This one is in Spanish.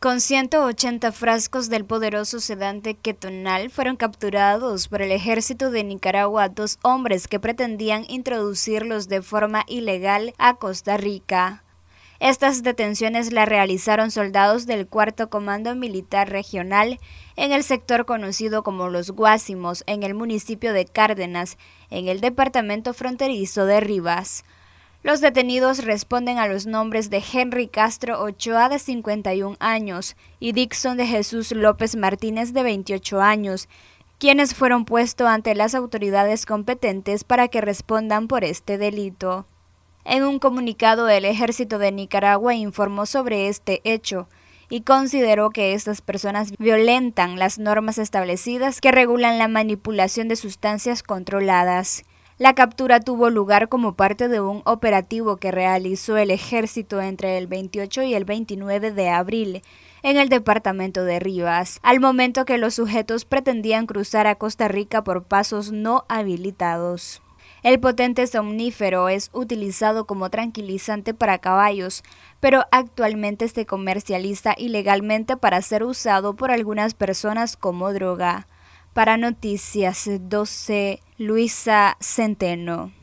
Con 180 frascos del poderoso sedante ketonal fueron capturados por el ejército de Nicaragua dos hombres que pretendían introducirlos de forma ilegal a Costa Rica. Estas detenciones las realizaron soldados del Cuarto Comando Militar Regional en el sector conocido como Los Guásimos, en el municipio de Cárdenas, en el departamento fronterizo de Rivas. Los detenidos responden a los nombres de Henry Castro Ochoa de 51 años y Dixon de Jesús López Martínez de 28 años, quienes fueron puestos ante las autoridades competentes para que respondan por este delito. En un comunicado el ejército de Nicaragua informó sobre este hecho y consideró que estas personas violentan las normas establecidas que regulan la manipulación de sustancias controladas. La captura tuvo lugar como parte de un operativo que realizó el ejército entre el 28 y el 29 de abril en el departamento de Rivas, al momento que los sujetos pretendían cruzar a Costa Rica por pasos no habilitados. El potente somnífero es utilizado como tranquilizante para caballos, pero actualmente se comercializa ilegalmente para ser usado por algunas personas como droga. Para Noticias 12 Luisa Centeno.